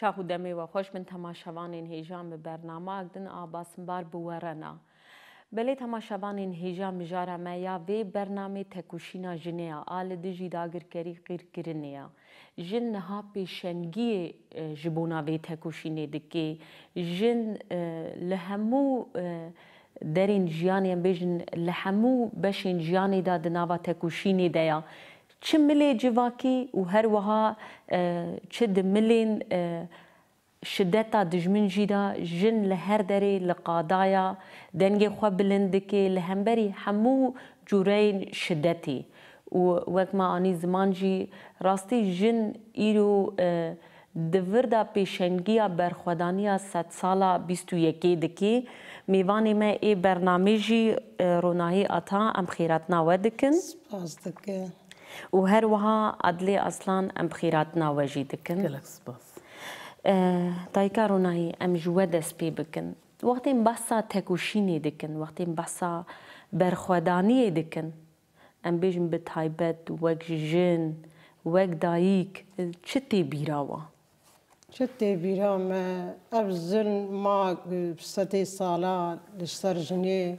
Çaxu demê ve xweş min temaşevanên hêjan bi bernama din abasinbar bi werena. Belê temaşevanên hêja mijara me ya vê bernamê tekuşîna jinê ya a li dijî dagirkerî qîrkirinê ya. Jin niha pêşengiyê e, ji bona vê tekuşînê dike, jin e, li hemû e, derên jiyanê yan bêjin li hemû beşên jiyanê da di nava tekuşînê de ya. چه ملی جواکی و هر وها چه د ملین شدتا دجمن جدا جن لهر دری لقادایا دنگه خو بلندکی لهمبری همو جورین شدتی و وک ما آنی زمان جی راستی جن ایرو دوردا پیشنگیا برخودانیا ست سالا 21 دکی میوانی ما ای برنامه جی روناهی آتا ام خیرات ناودکن سپاس دکه و هر وها عدلی اصلا ام خیراتنا واجی دکن گلک سپاس دایکا رونایی ام جوه دست پی بکن وقتی بحثا تکوشینی دکن وقتی بحثا برخوادانی دکن ام بیجم به تایبت وک جن وک دایک چتی بیراوا چتی بیرام اب ظلم ما ستی سالا لسر جنی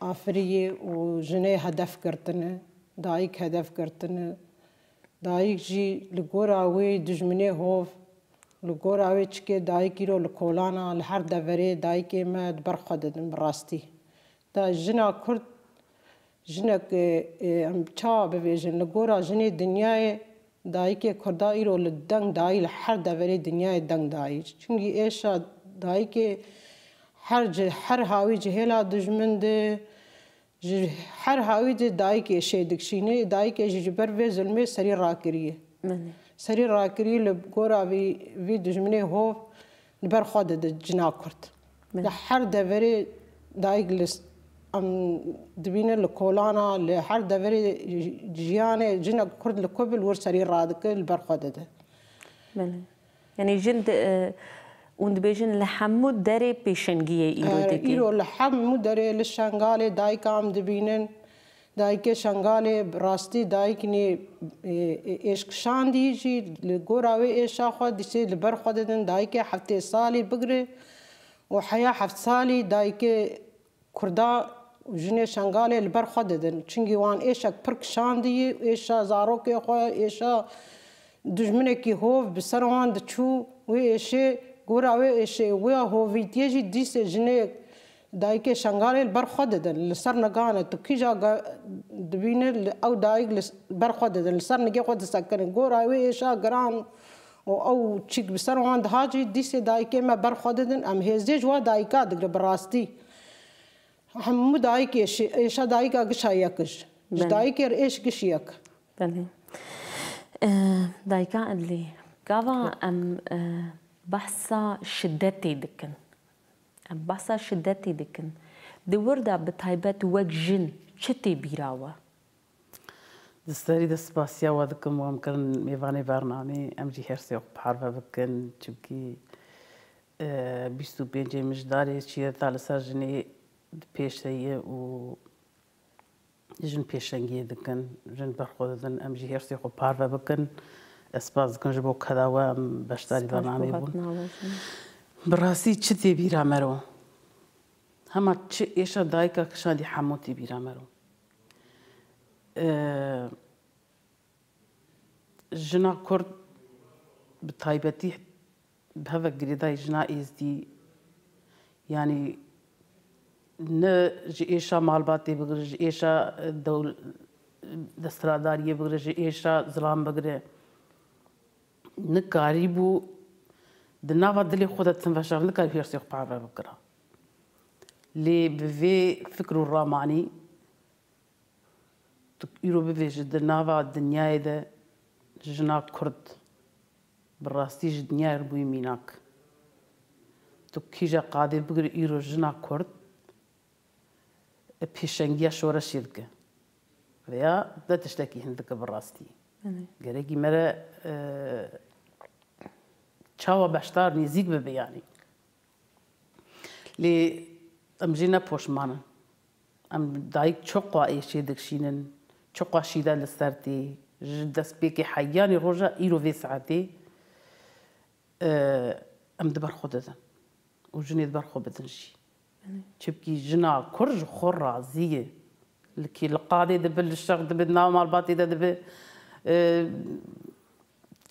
آفریه و جنی هدف کرتنه دایک هدف گرتنه دایک جی لگور آوی دجمنه هوف لگور آوی چکه دایکی رو لکولانا لحر دوره دایکی ما برخوا دادن براستی دا جنا کرد جنک ام چا بویجن لگور جنی دنیای دایکی کردایی رو لدنگ دایی لحر دوره دنیای دنگ دایی چونگی ایشا دایکی هر هر هاوی جهلا دجمن ده هر هاوی دی دای که شیدک شینه دای که جبر و ظلمه سری را کریه سری را کریه لگورا وی وی دجمنه هو لبر خود د جنا کرد د هر دوری دایګ لس ام دبینه لکولانا له هر دوری جیانه جنا کرد لکوبل ور سری را د کل بر خود ده یعنی جند اون dibêjin li hemû derê pêşengiyê îro dike. Îro li hemû derê li şengalê dayka em dibînin. Dayike şengalê rastî dayikînê êşkişandî e, e, jî li gora wê êşa xwe dişê li ber xwe didin dayike heftê salî bigire û heya heft salî dayike Kurda jinê şengalê li ber xwe didin. Çingî wan êşek pir kişandiye, êşa zarokê xwe, êşa dijminekî hov bi ser wan diçû wê êşê گور او اش و هوویتیجی دیس جنه دایکه شنګارل برخود د سر نگانه تو کیجا دوینه او دایګ برخود د سر نگی خود سکن ګور او ايشا ګران او او چیک بسر وان دهاجی دیس دایکه ما برخود دن ام هزج و دایکا د براستی حمو دایکه ايشا دایکا گشایکش دایکه ايش گشیک بله دایکا ادلی گاوا ام بحثا شدتي دكن بحثا شدتي دكن دوردا بتايبت وك جن چتي بيراوا دستاری دست باسیا و دکم و هم کردن میوانی برنامه ام جی هرسی اخ بحرفه بکن چونکی بیست و پنج مجداری چیه تا لسر جنی پیشتیه و جن پیشنگی دکن جن برخود دن ام جی هرسی اخ بحرفه بکن ئەسپاز گەنجبۆ کەداوە ئەم بەشداری بەنامێ بوون بڕاستی چ تێبیرامەرەوە هەما چ ئێشە دایکە کشادی هەموو تێبیرامەرەوە ژنا کورد بە تایبەتی هەوە گرێدای ژنا ئێزدی ینی نە ji êşa malbatê bigir ji êşa destradariye bigire ji êşa zilam bigire nekaribu dnava dili khuda tenfashar nekar hirsi qbaba bakra لي بفي فكروا الراماني تكيرو بفي جد نافا الدنيا إذا جنا كرد براستي جد نيا ربوي ميناك تو كيجا قادي بقر يرو جنا كرد بيشنجيا شورا شيدك ريا دا تشتاكي هندك براستي قالي مرة أه چاوە بەشدار نزیک به بیانی لی ام جینا پوشمان ام دایک شیدن لسرتی دەکشینن چۆقاشیدا حیانی دەستپێکی ای رو ئیرۆڤێ سعاتێ ام دبر خود دن و جنی ژنێت بەرخۆ بدنشی چبکی جنا کرج خور رازیه لکی لە دبل دەبێت دبل شەق دەبێت دبل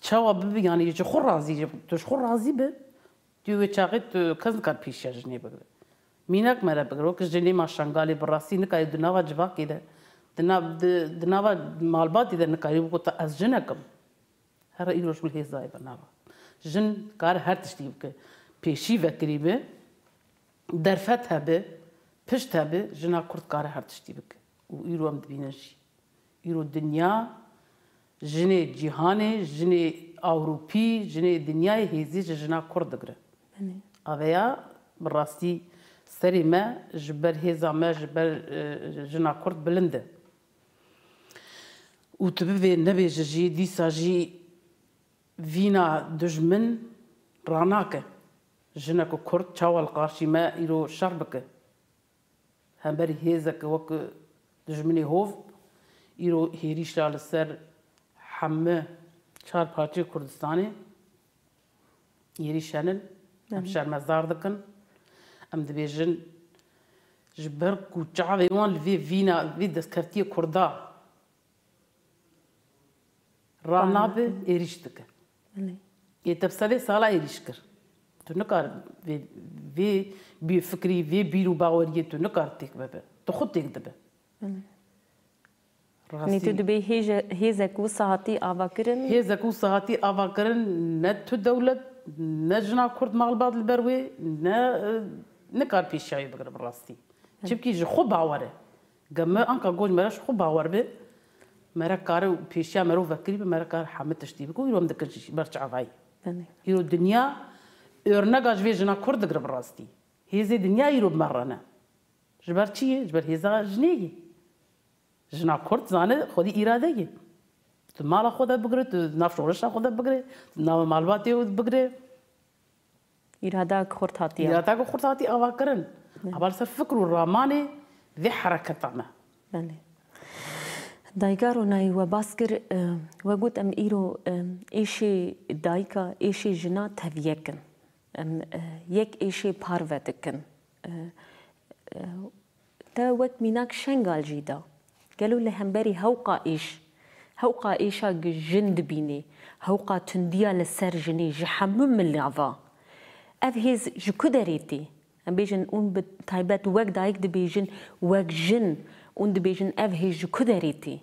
Çava bibi yani hiç xor razı, tuş xor razı be. Diyor çağıt kız kar piş ya jne be. Minak mera be, o kız jne maşangali brasi ne kay dunava civak gide. Dinav dinava malbat ide ne kay bu ta az jne kam. Her iloş bil hezay banava. Jn kar her tişti be. Peşi ve kribe derfet hebe, pişt hebe jna kurt kar her tişti be. U irom dibinaj. İro dünya جنێ جیهانێ ژنێ ئاوروپی ژنێ دنیای هێزی ژنا کوڕ دەگرن ئەوەیە بڕاستی سەری me ji ber hêza me ji ber jina Kurd bilind e. û tu bivê nebêje jî dîsa jî vîna dijmin ranake jinek ku Kurd çawal qarşî me îro şer bike hemberî hêzeke wek dijminê hov îro hêrîşa li ser همه چهار پارچه کوردستانê yerî şenin em şermezdar dikin em dibêjin ji ber û çavê wan li vê vîna vê destkertiye Kurda ra nabe êriş dike ê tevselê sala êriş kir tu nikar vê bî fikirî vê bîr û baweriyê tu nikar têk bebe tu xwe têk dibe Nî tu dibê hêzek û sahatî ava kirin? Hêzek û sahatî ava kirin ne tu dewlet ne jina Kurd malbat li ber wê ne nikar pêşiyayê bigirin bi rastî. Çimkî ji xwe bawer e. Geme anka goc mere ji xwe bawer be mere kar pêşiya merov vekirî be mere kar hemî tiştî bikin îro dikin ber çavayî. Îro dinya örnega ji vê jina Kurd digirin bi rastî. Hêzê dinya îro bimerrane. Ji ber çi ye? Ji ber hêza jinê ye. جنا کورد زانه خودی ایراده گی تو مال خودت بگیره تو ناف شورش خودت بگیره ناف مالباتی خودت بگیره إرادة خورتاتية إرادة خورتاتية أوا كرن أبار سفكر الرماني ذي حركة طعمة بله دايقارو ناي وباسكر وقود أم إيرو إيشي دايكا إيشي جنا تهيكن أم يك إيشي بارفتكن تا وقت ميناك شنغال جيدا قالوا له همباري هوقا إيش هوقا إيشا جند بيني هوقا تنديا للسرجني جحمم من العضا أف هيز جكدريتي أم بيجن أون بتايبات واك دايك دي بيجن واك جن أون دي بيجن أف هيج جكدريتي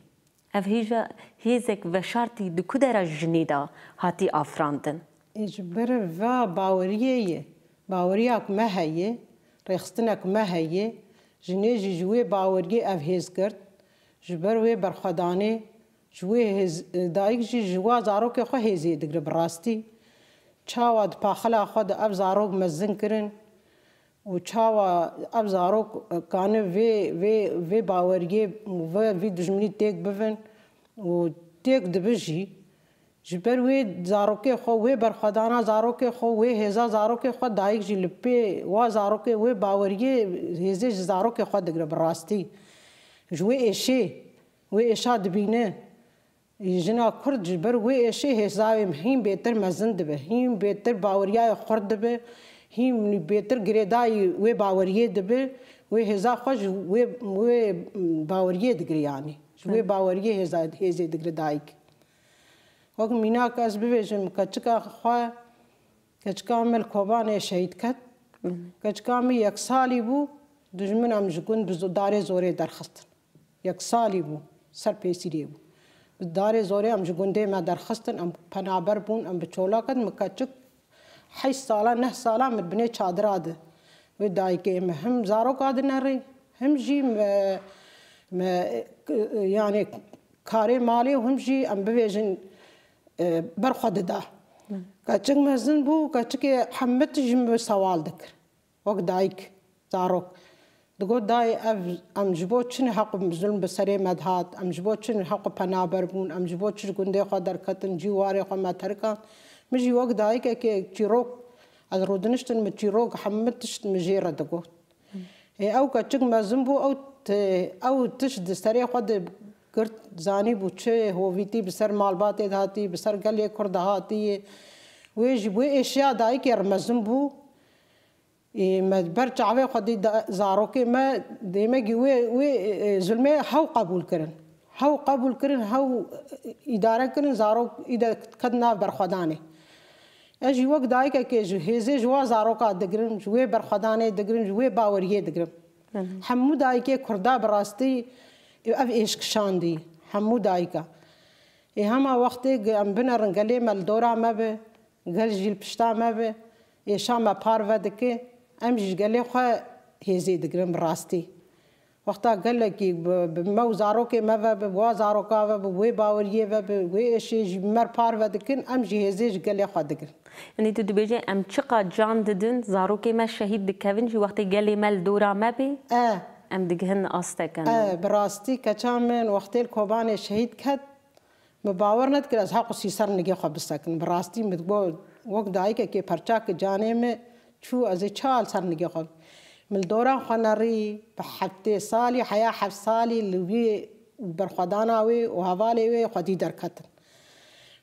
أف هيجا هيزك وشارتي دي كدرة جنيدا هاتي أفراندن إجبر فا باورية باورياك ما هي ريخستنك ما هي جنيجي جوي باورية أف هيز كرت ji ber wê berxwedanê ji wê e, dayîk jî ji wa zarokê xwe hêziyê digire bi rastî çawa di paxila xwe di ev zarok mezin kirin û çawa ev zarok e, kane vê vê vê baweriyê ve vî dijminî têk bivin û têk dibi jî ji ber wê zarokê xwe wê berxwedana zarokê xwe wê hêza zarokê xwe dayîk jî li pê wa zarokê wê baweriyê hêzê ji zarokê xwe digire bi rastî ji wê êşê wê êşa dibîne jina Kurd ji ber wê êşê hêzavê hîn bêtir mezin dibe hîn bêtir baweriyaya xurt dibe hîn bêtir girêdayî wê baweriyê dibe wê hêza xwe ji wê wê baweriyê digire yanî ji wê hmm. baweriyê hêza hêzê digire dayîk wek mînak ez bibêjim keçika xwe keçika me li kobanê şehîd ket hmm. keçika min yek salî bû du ji min em ji gund bi darê zorê derxistin یک سالی بوو سەر پێسیری بوو دارێ زۆرێ ئەم ji gundê me derxistin em penaber bûn em bi çolakin mikeçik hey sala neh sala min binê çadira di wê dayikê me him zaroka di nerê him jî yanê karê malê him jî em bibêjin berxwe dida keçik mezin bû keçikê hemmet jî bi sewal dikir wek dayik zarok. دگو دای ام جبو چن حق ظلم به سر مدهات ام جبو چن حق پنابر بون ام جبو چن گنده خو در کتن جی واره خو ما ترکا مجی وق دای که که چیروک از رودنشتن می چیروک حمتشت مجیره دگو او که چک مزم بو او او تش دستری خو د گرد زانی بو چه هوویتی بسر مالبات دهاتی بسر گلی کرد دهاتی وی جبو اشیا دای که رمزم بو مجبر چاوه خودی زارو که ما دیمه گی وی وی ظلمه هاو قبول کرن هاو قبول کرن هاو اداره کرن زارو ایدا کد ناف برخودانه اجی وقت دای که که جو هیزه جوا زارو کا دگرن جوی برخودانه دگرن جوی باوریه دگرن همو دای که کردا براستی اف عشق شاندی همو دای که ای همه وقتی ام بنا رنگلی مل دورا مبه گل جیل پشتا مبه ای شام پار ودکه ئەم ژگەلێ خوا هێزی دەگرم ڕاستی. وەختا گەلێکی مە و زارۆکێ مەە بوا زارۆکاوە بە وێ باوەریەوە وێ ئەشێژ مەر پارە دکن ئەم ژ هێزێش گەلێ خوا دەگرن. ئەنی تو دبێژێ ئەم چقا جان ددن زارۆکێ مە شەهید دکەون جی وەختی گەلێ مەل دورا مەبێ؟ ئەم دگهن ئاستەکەن. بڕاستی کەچان من وەختێل کۆبانێ شەهید کەت مە باوەڕ نەتکرد از حقوسی سەر نگێ خوا بستەکن بڕاستی مت بۆ وەک دایکێکی پەرچاکە جانێ من شو از چال سر نگیخم من دوران خنری به هفته سالی حیا هفت سالی لوی برخدانا وی و هوالی وی خودی درکتن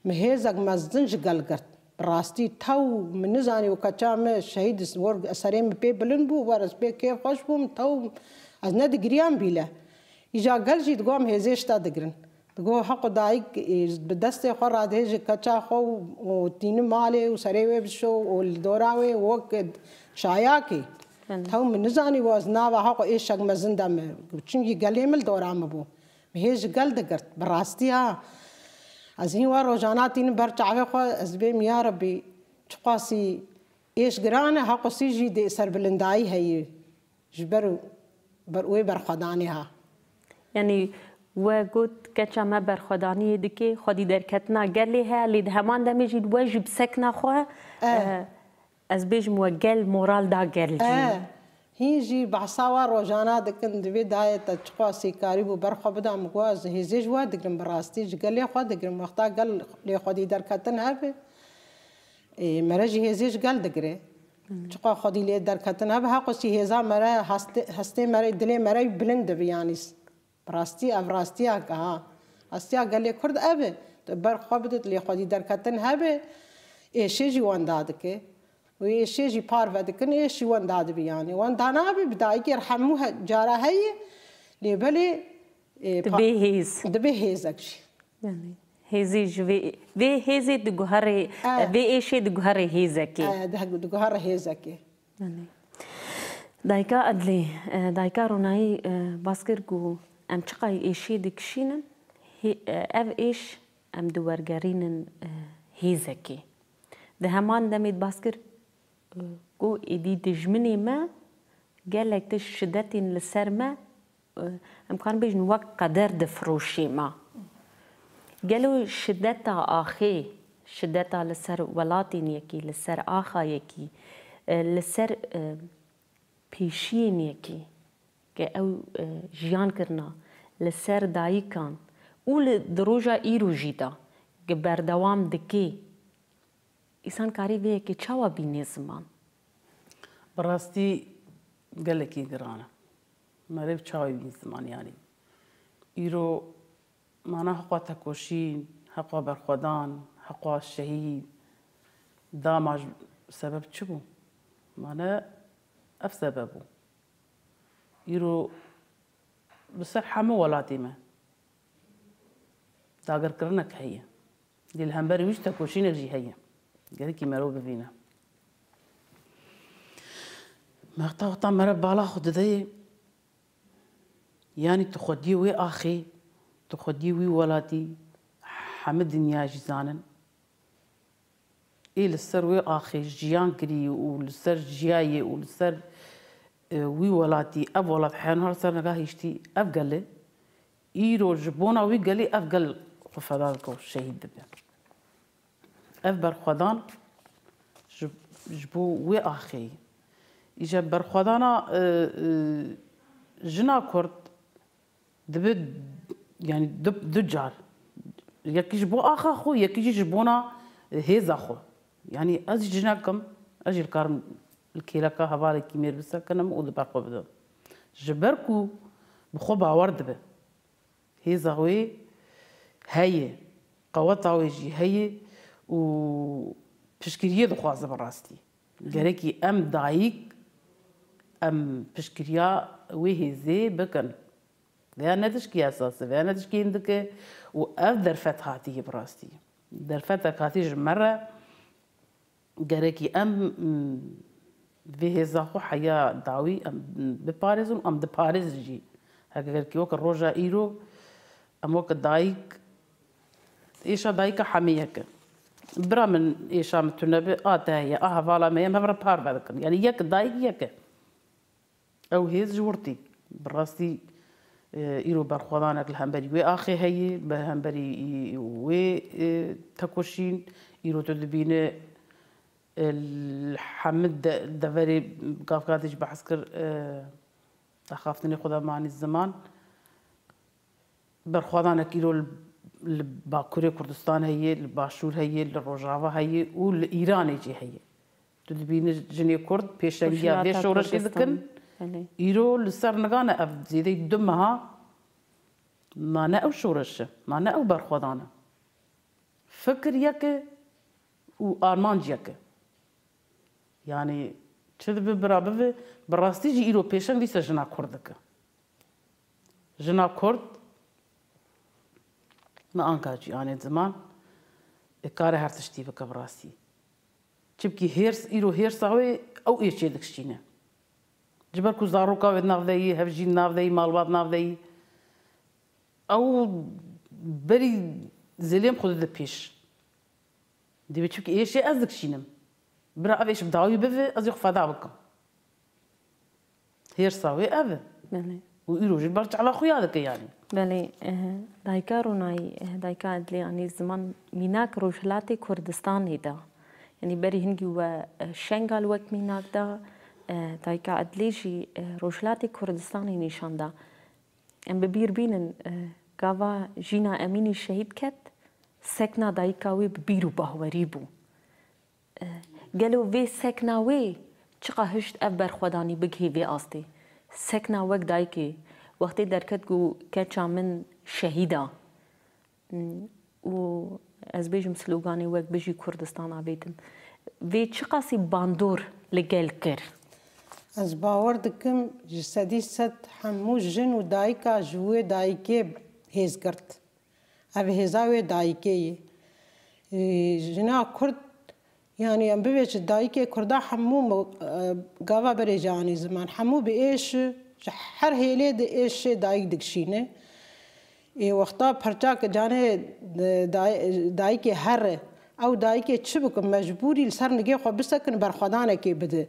مهزگ مزدنج گل گرت راستی تو من نزانی و کچا مه شهید ور اثریم پی بلند بو ور اس پی کیف خوش بوم تو از ند گریان بیله ایجا گل جید گوم هزشتا دگرن گو حق دایک به دست خو را ده کچا خو او تین مالې او سره وب شو او دورا و او شایا کی ته من زانی واز نا و حق ای شګ مزنده مې چونګي ګلې مل دورا مبو مهیج گل دګرت براستی ها از هی و روزانا تین بر چاوه خو از بیم یا ربی چقاسی ایش گران حق سی جی د سر بلندای هي جبر بر اوې بر خدانه ها یعنی و گوت سکچا ما برخدانی دکی خودی درکتنا گلی ها لید همان دمیجید واجب سکنا خواه از بیجم و گل مورال دا گل جی هیجی بعصاوا روزانا دکن دوی دای تا چقا سیکاری بو برخو بدم گواز هیزیج و دکن براستی گلی خو دکن وقتا گل لی خودی درکتن هبه مرج هیزیج گل دگره چقا خودی لی درکتن هبه ها قصی هیزا مره هسته مره دلی مره بلند بیانیست براستی ام راستیا که ها استیا گلی کرد ابه تو بر خوابت لی خودی درکتن هبه ایشه جی وان داد که و ایشه جی پار ود کن ایشه وان داد بی یعنی وان دانا بی بدایی که رحمو جاره هی لی بلی دبی هیز دبی هیز اکشی یعنی هیزی جو وی هیزی د ګهر وی ایشه د ګهر هیزکه د ګهر هیزکه یعنی دایکا ادلی دایکا رونای باسکر ګو ام çiqay êşê dikişînin e, ev êş em duwergerînin e, hêzekê di heman demê bas kir ku êdî dijminê me gelek tişt şiddetên li ser me e, em kan bêjin wek qeder di firoşê me gelo şiddeta axê şiddeta li ser welatên yekî li ser axayekî li ser pêşiyên yekî کە ئەو ژیانکردنا لەسەر دایکان و لە درۆژە ئیرروژیدا گە بەردەوام دکێ ئیسان کاری بەیەکی چاوە بینێ زمان بەڕاستی گەلێکی گرانە مەرەب چاوی بین زمانیانی ئیرۆ مانە حقا تەکۆشین حقا بەرخۆدان حقا شەهید داماژ سەبەب چ بوو مانە ئەف سەبە بوو یرو بسر همه ولاتی ما داگر کرنک هیه دیل هم بری ویش تکوشی نجی هیه گری کی مرو ببینه مقطع وقتا مرا بالا خود ده یعنی تو خودی وی آخی تو خودی وی ولاتی همه دنیا جزانن ای لسر وی آخی جیان کری و لسر جیایی و لسر وی ولاتی اب ولاد حین هر سر نگاه هیشتی اب گله ای رو جبونا وی گلی اب گل قفدان کو شهید دبن اب برخوادان جبو وی آخی ایجا برخوادانا جنا کرد دب يعني دب دجار يكي جبو آخا خو يكي جبونا هيزا خو يعني أزي جناكم أجي الكارم الكيلاكا هبالي كيمير بسا كنا مقود باقو بدا جبركو بخو باورد به هي زغوي هي قوة ويجي هي و بشكرية خواز براستي جاركي ام دايك ام بشكرية وهي زي بكن ذا نتشكي اساسا ذا نتشكي عندك و اقدر فتحاتي براستي درفتك هاتيج مرة جاركي ام بهزا خو حيا داوي بباريزون ام دباريز باريس جي هكذا كي وك الروجا ايرو ام وك دايك ايشا دايك حميك برا من ايشا متنبي اه تاهي اه فالا ما مبر بار بذك يعني ياك دايك ياك او هيز جورتي براستي آه، ايرو بر خدانك وي اخي هي بهمبري وي آه، تاكوشين ايرو تدبينه الحمد دفري قاف قادش بحسكر تخافتني خدا معني الزمان برخوادانا كيلو باكوري كردستان هي الباشور هي الروجافا هي والإيران يجي هي تدبين جني كرد بيشنجيا بيش ورش يذكن إيرو لسر نغانا أف زيدي دمها ما نأو شورش ما نأو برخوادانا فكر يك وآرمان يك یعنی چه به برابه به راستی جی ایرو پیشن دیسه جنا کرد که جنا کرد ما آنکه جی آن زمان کار هر تشتی بکه براستی چه بکی هرس ایرو هرس اوی او ایش چه دکشتینه جبر کو زاروکا ود نافدهی هفجین نافدهی مالبات نافدهی او بری زلیم خود ده پیش دیبه چه بکی ایش از دکشینم برا أبي براويش بداوي بفي ازيق فضاوكم هير ساوي أبي بلي ويروج برج على خويا هذاك يعني بلي اه دايكا روناي اه دايكا ادلي يعني زمان ميناك روشلاتي كردستاني دا يعني بري هنجي و شنغال وك ميناك دا اه دايكا ادلي جي روجلاتي كردستاني نيشان دا ام ببير بينن قاوا جينا اميني شهيد كت سكنا دايكاوي ببيرو بو گلو وی سکنا وی چقا هشت اف برخوادانی بگهی وی آستی سکنا وک دایکی وقتی درکت گو کچا من شهیدا و از بیجم سلوگانی وک بجی کردستان آبیدن وی چقا سی باندور لگل کر از باور دکم جسدی ست همو جن و دایکا جوه دایکی هیز گرد او هیزاوی دایکی جنا کرد يعني ام بيش دايك كردا حمو غاوا بريجاني زمان حمو بإيش حر هيلي دي إيش دايك دكشينه ای وقتا پرچاک جانه دای که هر او دای که چی بکن مجبوری لسر نگه خواه بسکن برخوادانه که بده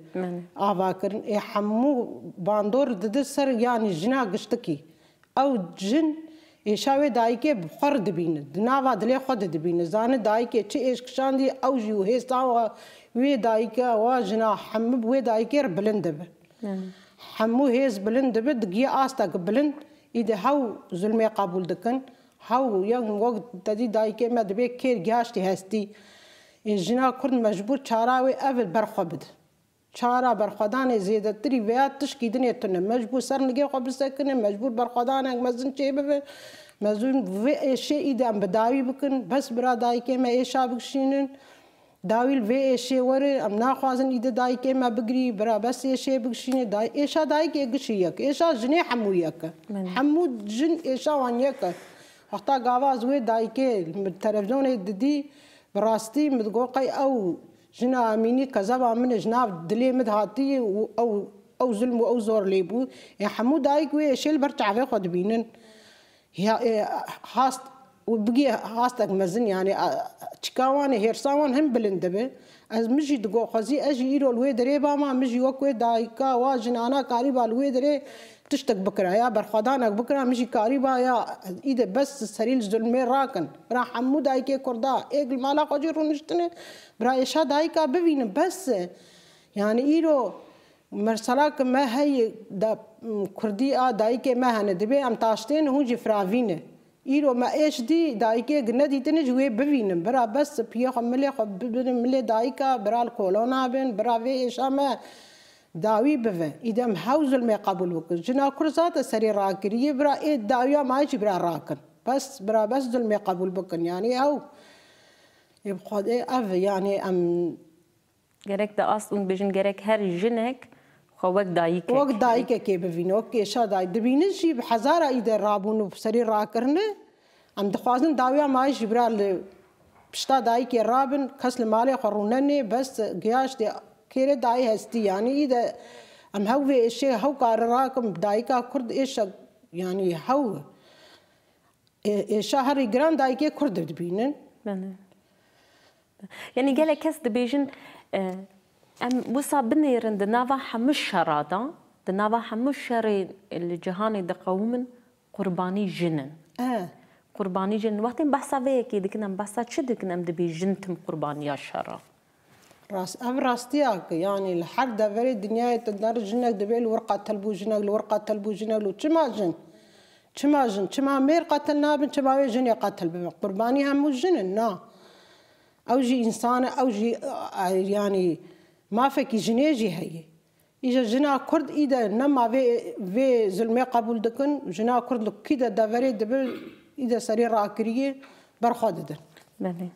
آوا کرن ای حمو باندور دده سر یعنی جنا گشتکی او جن ایشاوی دای کې خور د بین د ناوا د له خود د بین ځان دای کې چې عشق شان دی او یو هیسا وی دای کې وا جنا حمب وی دای کې بلند به حمو هیز بلند به دګي آستا کې بلند اې د هاو ظلم قبول دکن هاو یو وخت د دې دای کې مدبه کې ګاشتي هستی جنا کورد مجبور چاره وی اول برخه بده çara berxwedanê zêdetirî veya tişkîdinê tune mecbûr ser nigê xwe bisekine mecbûr berxwedanek mezin çê bibe mezûn vê êşê îdem bi dawî bikin bes bira dayikê me êşa bikişînin dawîl vê êşê were em naxwazin îde dayikê me bigirî bira bes êşê bikişîne êşa dayikê gişî yek êşa jinê hemû yeke hemû jin êşa wan yeke hexta gavaz wê dayikê min televizyonê didî bi rastî min digo qey ew جنا اميني كزابا من جناب دلي مدهاتي او او ظلم او زور ليبو يا حمود ايك وي شيل برتع غي خد بينن هي هاست وبقي هاستك مزن يعني تشكاوان هيرساوان هم بلندبه از مجي دغو خزي اجي ايرو الوي دري با ما مجي وكو دايكا واجن انا قريبا الوي دري بتشتك بكره يا برخدانك بكره مشي كاريبا يا ايده بس سريل زلمي راكن را حمو دايكي كردا ايك المالا قجي رونشتني برا يشا دايكا ببين بس يعني ايرو مرسلاك ما هي دا كردي ا دايكي ما هن دبي ام تاشتين هو جفراوينه ایرو ما ايش دي دايكي گنه ديتن جوي ببينم برا بس بيخ ملي خب ملي دايكا برا الكولونا بن برا وي ايش اما داوی بوه ایدم حوزل می قبول بکن جنا کرزات سری راکری برا ای داویا ماجی برا راکن بس برا بس ظلم قبول بکن یعنی او خود ای او یعنی ام گرک دا اصل اون بجن گرک هر جنک وەک دایک وەک دایکێکێ ببینەوە کێشا دای دەبینشی حەزارە ئیدە ڕابوون و سەری ڕاکردنە ئەم دخوازن داویا مایشی برا لە پشتا دایکێ ڕابن کەس لە مالێ خەڕوونەنێ بەست گیاشتێ kere dayı hesti yani iyi de am hav ve eşe hav kararakum dayı ka kurd eşe yani hav eşe her igran dayı ke kurd dibinin. Yani gelek kes dibijin ام وصا بنيرن دنافا حمش شرادا دنافا حمش شري الجهاني دقومن قرباني جنن اه قرباني جنن وقتين بحثا فيكي دكنا بحثا شدكنا مدبي جنتم قرباني شرا راس ام راس تياك يعني دا فري الدنيا تدار جنك دبي الورقة تلبو جنك الورقة تلبو جنك لو تشما جن تشما جن تشما مير قتلنا بن تشما جن يقتل بمن قرباني هم جن نا او جي انسان او جي آه، يعني ما فيك جني جي هي إذا جنا كرد إذا نما في في ظلمي قبول دكن جنا كرد كيدا دا فري دبي إذا سرير راكريه برخواد دن. بله.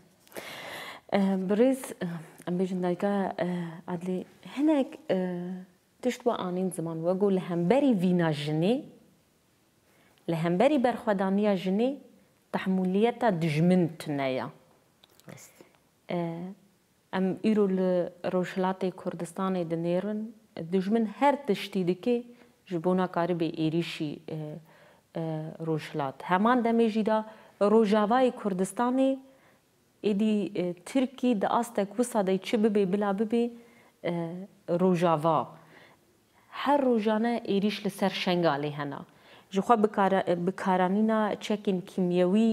آه، بریز آه، ئەم بێژن دایکە ئادلی هەنێک تشت وە ئانین زمان وەگو لە هەمبەری ڤینا ژنێ لە هەمبەری بەرخوادانە ژنێ تحملیەتە دژمن تنەیە ئەم ئیرۆ لە ڕۆژلاتی کوردستانی دنێرن دژمن هەر تشتی دکێ ji bona karibê êrişî rojhilat. Heman demê jî da Rojavayê Kurdistanê ادی ترکی د استک وسا د چ ببي بلا ببي روجاوا هر روزانه ایریش لسر شنگالی هنا جخوا بکارانینا چکین کیمیوی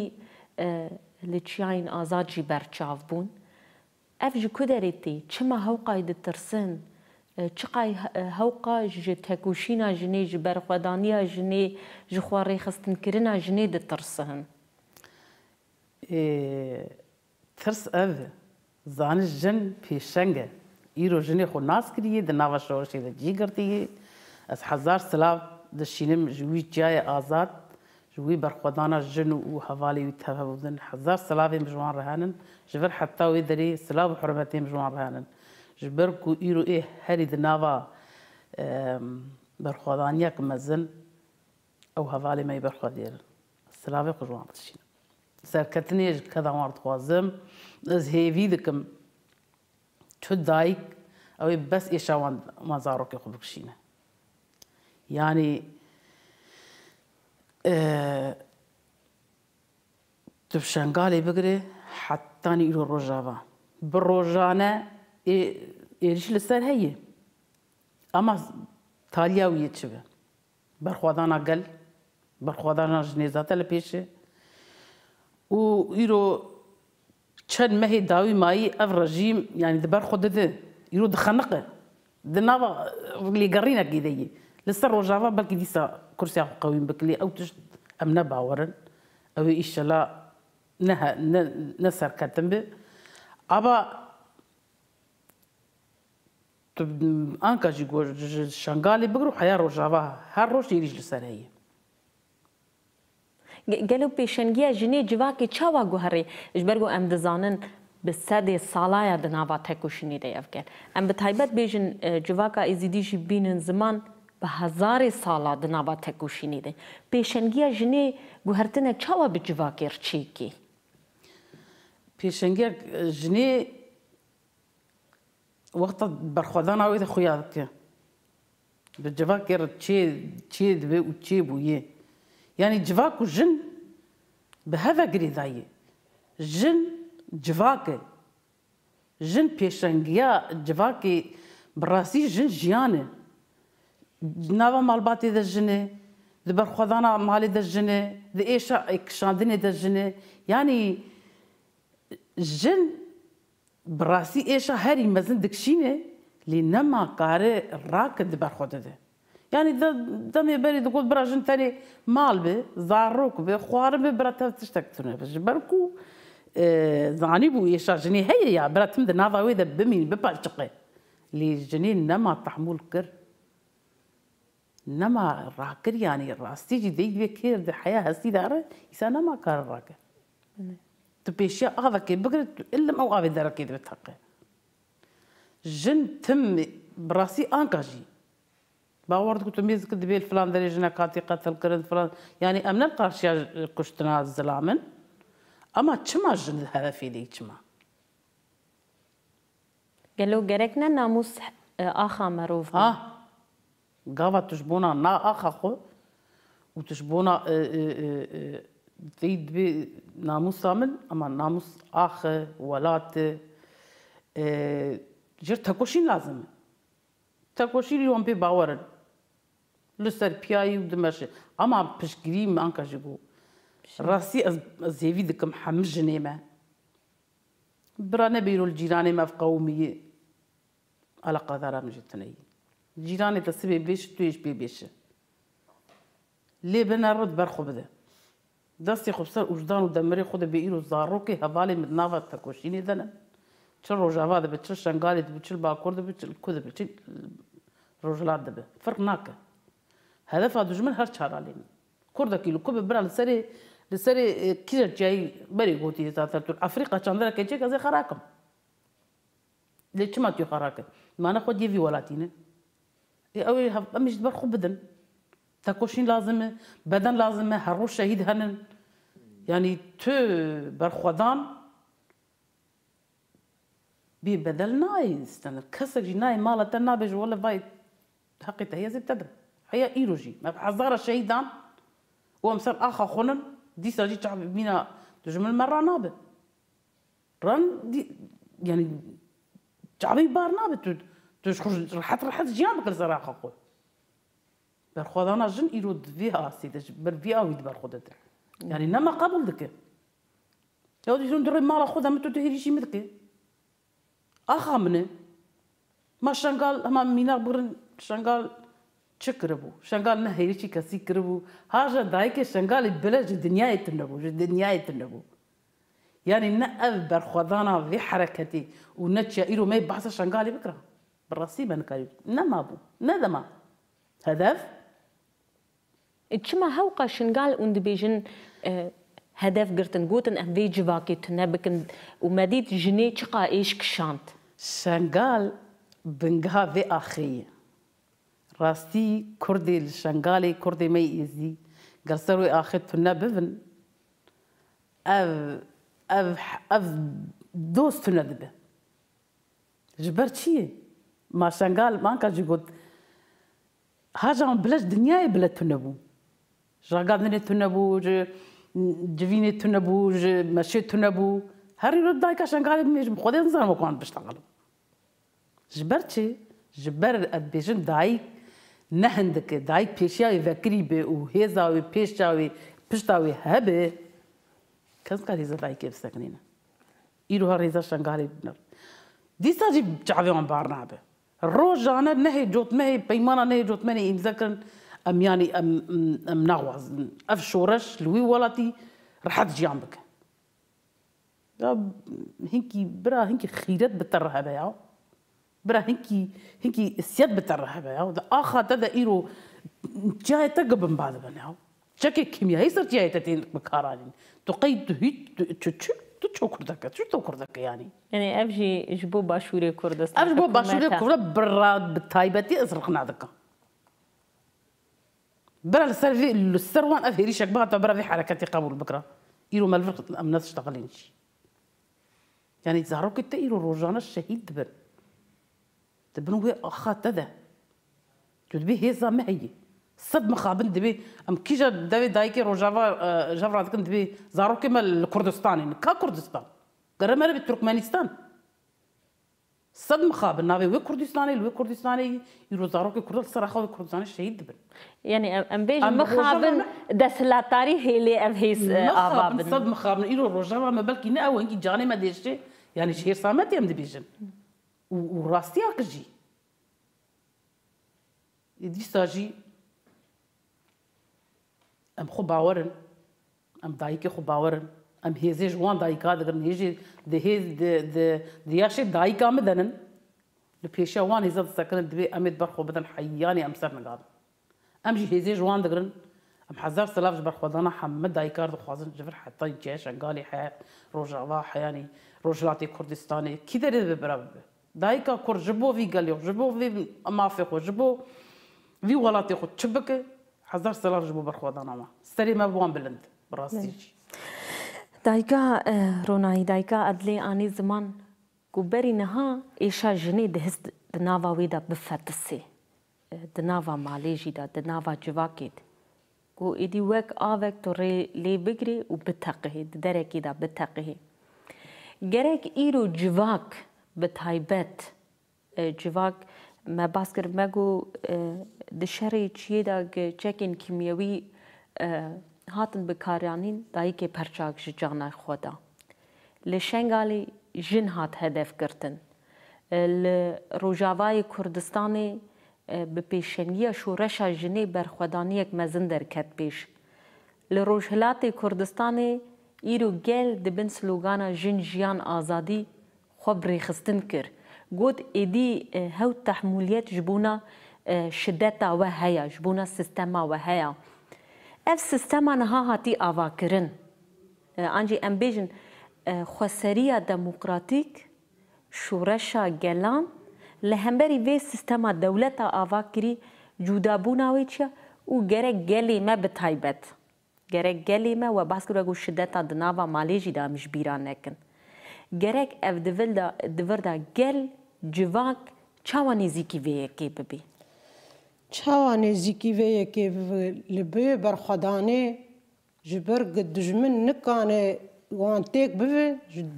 لچیاین آزاد جی برچاو بون اف جی کدرتی چما هوقای د ترسن چقای هوقا جی تکوشینا جنی جی برخودانیا جنی جخوا ریخستن کرنا جنی د ترسن ترس ئەو زانش ژن پێشەنگە ئیرۆ ژنێ خۆ ناسکریە دناوە شۆڕشی دە جیگرتیە ئەس حزار سلااو دەشینم ژوی جیایە ئازاد ژوی بەرخوادانە ژن و هەواڵی و تەهەبدن هزار سلااوێ ژوان ڕهانن ژبەر حتا وێ دەرێ سلااو حرمەتێم ژوان ڕهانن ji ber ku îro ê herî di nava berxwadaniya ki mezin ew hevalê me berxwedêrin. Silavê xujwan dişîn. سرکتنیج کدا وارد خوازم از هیوی دکم چو دایک اوی بس ایشاوان مزارو که خوب کشینه يعني أه... تبشنغالي بقري حتى يلو الرجافة بالرجانة يريش لسر هي أما تالیا بر ويتشبه برخوادانا بر برخوادانا جنيزات لبيشه و إيرو تشن ما هي داوي ماي اف رجيم يعني دبر خد ذا يرو دخنق دنا اللي قرينا كيدي لسر وجافا بالك ديسا كرسي قوي بكلي او تش امنا باورن او ايش لا نها نسر كتنب ابا انكا جي شنغالي بقرو حيا روجافا هر روش يريج لسر هي گلو پیشنگیه جنی جواکی چاوا گوهری اجبرگو ام دزانن bi sedê salaya di nava tekuşînê de yevgel. Em bi taybet bêjin civaka êzîdî jî bînin ziman bi hezarê sala di nava tekuşînê de. Pêşengiya jinê guhertine çawa bi civakê çêkî? Pêşengiya jinê wexta berxwedana wê de xuya dike. Bi civakê çê dibe û çê bûye. يعني جفاك وجن بهذا قريضاي جن جفاك جن بيشنجيا جفاكي براسي جن جيانه نava malbatê de jinê di ber xwedana malê de jinê di êşa kişandinê de jinê yanî jin bi rastî êşa herî mezin dikişînê lê nema karê rakin di ber xwe dide يعني تقول برا جن تاني مال مالبي زاروك خوار برا براتا تشتكتنا باش بركو آه، زاني بو يشا جني هيا يا برا تمد هذا ويدا بمين ببالتقي لي جنين نما طحمول كر نما راكر يعني راستيجي دي بكير دي حياة هستي دارة يسا نما كار راكر نعم. تبيش يا هذا كي بقرت إلا ما أبي دارة كي دبتحقي جن تم براسي أنكاجي باور دكتور ميز كدبيل فلان دريجنا كاتي قتل كرن فلان يعني أمنا قارشيا قشتنا الزلامن أما تشما جند هذا في لي تشما قالوا جركنا ناموس آخا مروف آه قاوا تشبونا نا آخا خو وتشبونا تيد بي ناموس سامن أما ناموس آخ ولات جرت تكوشين لازم تكوشين يوم بي باورن لە سەر پیاوی و دمەشێ ئەما پشگیری مانکەژی بوو ڕاستی زێوی دکم هەموو ژنێمە برانە بیرۆل جیرانێ مەفقەومیە ئەلا قەدارا مژتنەی جیرانێ تە سبێ بێش توێش بێ بێشە لێ بەنا ڕەت بەرخۆ بدە دەستی خوبسەر ئوژدان و دەمەری خودە بە ئیر و زارۆکی هەڤالێ متناوات تەکۆشینێ دەنە چ ڕۆژاوا دەبێت چ شنگالێت بچل باکۆر دەبێت کو دەبێت ڕۆژلات دەبێت فرق ناکە هدف دشمن هر چاره لین کردکی لکو به برال سری لسری کیزر جای بری گوتی زاتر تو افریقا چندرا کجی کازه خراکم ليش ما تيو خراكه ما ناخد يفي ولاتينا او امش دبر خو بدن تاكوشين لازم بدن لازم هروش شهيد هنن يعني تو برخودان ببدل نايز تن كسر جناي مالتنا بيج ولا فايت حقيته هي زي بتدري هي إيروجي حضر شهيدا ومثل آخر خنن دي ساجي تعب بينا تجمل مرة نابه ران دي يعني تعبي بار نابه تخرج رحت رحت جيان بقل زراقة قول بر خدانا جن إيرود فيها سيدج بر فيها ويد بر خدته يعني نما قبل دك لو دي دري مالا خدها متو تهيري شي مدك أخا منه ما شنقال ما مينا برن شنقال شكربو شنقال نهي ريشي كسي كربو هاجا دايك شنقال بلاج الدنيا يتنبو الدنيا يتنبو يعني نأب برخوضانا في حركتي ونتشا إلو ما يبعث شنقالي بكرة بالرصيبة نكايو نما بو ندما هدف تشما هوقا شنقال وند بيجن اه، هدف قرتن قوتن أم في جواكي تنبكن ومديت جني تشقا إيش كشانت شنقال بنقها في أخيه راستی کردی لشنگالی کردی می ایزی قلصر وی آخد تنا ببن أف أف أف دوست ندبة جبرت شيء ما شنقال ما كان جقود حاجة بلاش دنيا بلا تنبو جاقاد نني تنبو جفيني تنبو ماشي تنبو هاري رد دايكا شنقال مش بخودي نزار مكوان بشتغل جبرت شيء جبر أدبيجن دايك نه هندکه دای پیشیای وکری به او هزاوی پیشاوی پشتاوی هبه کس کار هزا دای که بسکنینه ایرو ها ریزا شنگاری بنر دیسا جی جعویان بار نابه روز جانه نهی جوت مهی پیمانا نهی جوت مهی امزا کرن ام یعنی ام, ام نغواز اف شورش لوی ولاتی رحت جیان بکن هنکی برا هنکی خیرت بتره هبه برا هنكي هنكي سياد بترحبه ياو ده آخر تدا إيرو جاي تقبل بعض بناو شكل هي صرت جاي تدين بكارالين تقيد تهيت تشو تشو كردك تشو تشو كردك يعني يعني أبجي جبو باشوري كردستان أبجي جبو باشوري كردس برا بتايبتي أزرقنا دكا برا السر في السروان أثيري شك بها تبرا في حركتي قبول بكرة إيرو مالفرق الأمنات شتغلينش يعني زهروك التأيرو روجانا الشهيد بر تبنوي خاطدة تدبي هيزا معي صد مخابن دبي ام كي كيجا دبي دايكي رو جافا آه، جافرا راتكن دبي زارو كيما الكردستاني يعني كا كردستان قرر انا بتركمانستان صد مخابن نابي وي كردستاني وي كردستاني يرو زارو كي صراحة وي كردستاني شهيد دبن يعني ام بيجي مخابن دسلا تاريخي لي ام هيس آه، ابابن صد مخابن إلو رو جافا ما بالكي نا وين كي جاني ما ديشي يعني شهير صامت يم دبيجن وراسي راك تجي دي ساجي ام خو باورن ام دايكي خو باورن ام هيزي جوان دايكا دغرن هيجي دي هيز دي ياشي دايكا مدنن لبيشا وان هيزا تسكن دبي اميد برخو بدن حياني ام سر نقاد ام جي هيزي جوان دغرن ام حزار سلاف برخو دانا حمد دايكا دو خوازن جفر حتى يجيش انقالي حياة روجعوا حياني روجلاتي كردستاني كي داري ببرا ببرا دايكا كور جبو في قاليو جبو في مافيقو جبو في ولاتيقو تشبك حزار سلار جبو برخوض انا ما ستري ما بوان بلند براستيجي دايكا روناي دايكا ادلي اني زمان كوبري نها ايشا جني دهس دناوا ويدا بفتسي دناوا ماليجي دا دناوا جواكيت کو ایدی وک آوک تو ری لی بگری و بتقهی درکی دا بتقهی گرک ایرو جواک به تایبەت civak me bas kir me got di şerê çiyê da çekên kimyewî hatin bikaryanîn dayikê perçak ji cana xwe da. Li Şengalê jin hat hedefgirtin. Li Rojavayê Kurdistanê bi pêşengiya şoreşa jinê berxwedaniyek mezin derket pêş. Li Rojhilatê Kurdistanê îro gel dibin slogana jin jiyan azadî خبري خستن كر قد إدي هاو تحمليات جبونا شدتا وهايا جبونا سيستما وهايا اف سيستما نها هاتي آوا كرن انجي ام بيجن خسرية ديمقراطيك شورشا جلان لهمبري في سيستما دولتا آوا كري جودابونا ويتشا و گرک گلی ما بتایبت گرک گلی ما و بحث کرو شدتا دناوا مالیجی دا مش بیران نکن gerek ev divilda divirda gel civak çawa nêzîkî vê yekê bibe. Çawa nêzîkî vê yekê li bê berxwedanê ji ber dijmin nikane wan têk bibe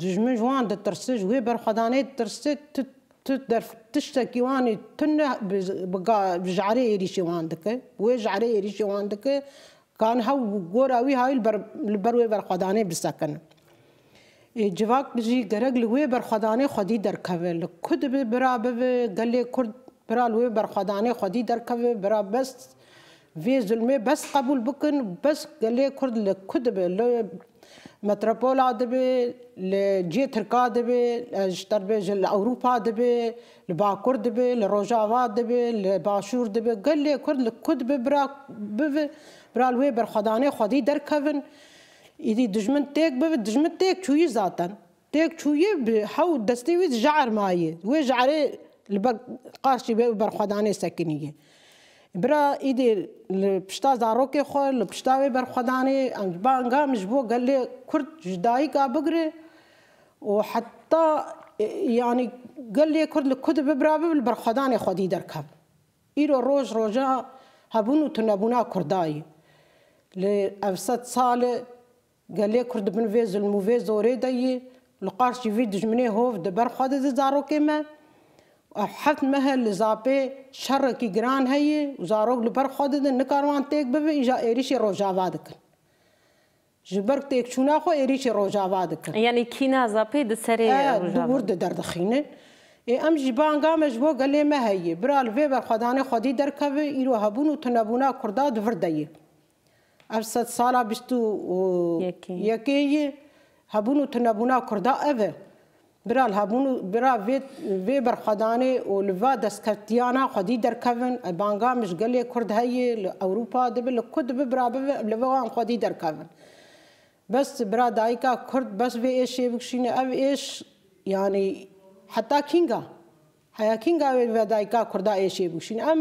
dijmin wan ditirse ji wê berxwedanê ditirse tu tiştekî wanê tune ji erê êrişê wan dike wê ji erê êrişê wan dike kan hew gora wî hayî li ber wê berxwedanê bisekin. civak jî gerek li wê berxwedanê xwedî derkeve li Kud bi bira bive gelê Kurd bira li wê berxwedanê xwedî derkeve bira best vê zulmê bes qebûl bikin bes gelê Kurd li Kud dibe li metropola dibe li cê Tirka dibe ji terbê ji li Ewropa dibe li Bakur dibe li Rojava dibe li Başûr dibe gelê Kurd li Kud bi bira bive bira li wê berxwedanê xwedî derkevin. إذا دجمن تاك باب دجمن تاك شوية زعتن تاك شوية حاول دستيويز جعر ماي وجعر البق قاشي برخداني سكنية برا إيدي البشتا زاروكي خو البشتا برخداني أم بانغا مجبو قال لي كرد جدايك بقري وحتى يعني قال لي كرد الكتب برابب البرخداني خدي دركب إيرو روج روجا هبونو تنبونا كرداي لأفسد صالح قال لي كرد بن فيز الموفيز اوريدي لقاش فيدج مني هوف دبر خد زارو كيما حفت مها لزابي شر كي جران هي وزارو لبر خد نكاروان تيك بب اجا ايريشي روجاوا دكن جبر تيك شونا خو ايريشي روجاوا دكن يعني كينا زابي د سري روجاوا ورد در دخينه ام جبان قام جبو قال لي ما هي برال في بر خدانه خدي در كوي ايرو هبونو تنبونا كردا دور ديه افصد سالا بیستو و یکی یکی هبونو تنبونا کردا اوه برال هبونو برا وی وی برخدانه او لوا دسکتیانا خدی درکون بانگا مشگل کرد هی اروپا دبل لکد ببرا لوا ان خدی درکون بس برا دایکا کرد بس وی ايش بکشینه او ايش یعنی حتی کینگا حیا کینگا وی دایکا کردا ايش بکشینه ام